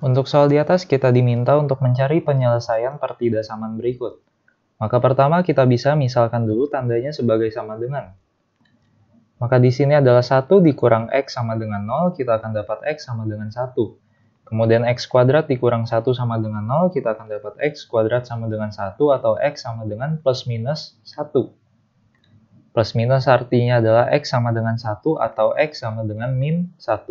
Untuk soal di atas, kita diminta untuk mencari penyelesaian pertidaksamaan berikut. Maka pertama kita bisa misalkan dulu tandanya sebagai sama dengan. Maka di sini adalah 1 dikurang X sama dengan 0, kita akan dapat X sama dengan 1. Kemudian X kuadrat dikurang 1 sama dengan 0, kita akan dapat X kuadrat sama dengan 1 atau X sama dengan plus minus 1 plus minus artinya adalah X sama dengan 1 atau X sama dengan min 1.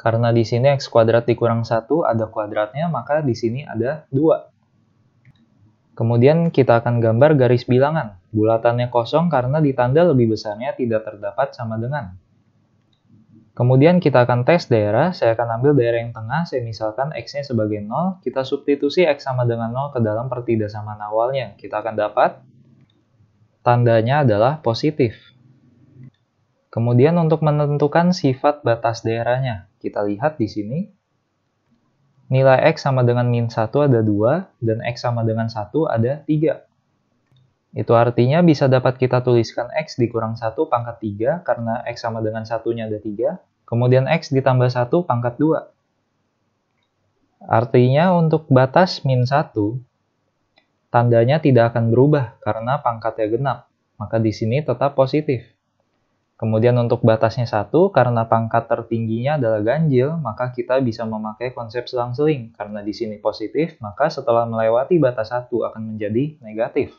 Karena di sini x kuadrat dikurang 1 ada kuadratnya, maka di sini ada 2. Kemudian kita akan gambar garis bilangan. Bulatannya kosong karena di tanda lebih besarnya tidak terdapat sama dengan. Kemudian kita akan tes daerah, saya akan ambil daerah yang tengah, saya misalkan x-nya sebagai 0, kita substitusi x sama dengan 0 ke dalam pertidaksamaan awalnya. Kita akan dapat tandanya adalah positif. Kemudian untuk menentukan sifat batas daerahnya, kita lihat di sini. Nilai X sama dengan min 1 ada 2, dan X sama dengan 1 ada 3. Itu artinya bisa dapat kita tuliskan X dikurang 1 pangkat 3, karena X sama dengan satunya ada 3. Kemudian X ditambah 1 pangkat 2. Artinya untuk batas min 1, tandanya tidak akan berubah karena pangkatnya genap. Maka di sini tetap positif. Kemudian untuk batasnya satu, karena pangkat tertingginya adalah ganjil, maka kita bisa memakai konsep selang-seling. Karena di sini positif, maka setelah melewati batas satu akan menjadi negatif.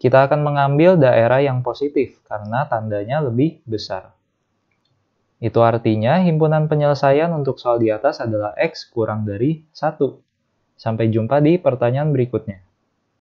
Kita akan mengambil daerah yang positif, karena tandanya lebih besar. Itu artinya himpunan penyelesaian untuk soal di atas adalah X kurang dari satu. Sampai jumpa di pertanyaan berikutnya.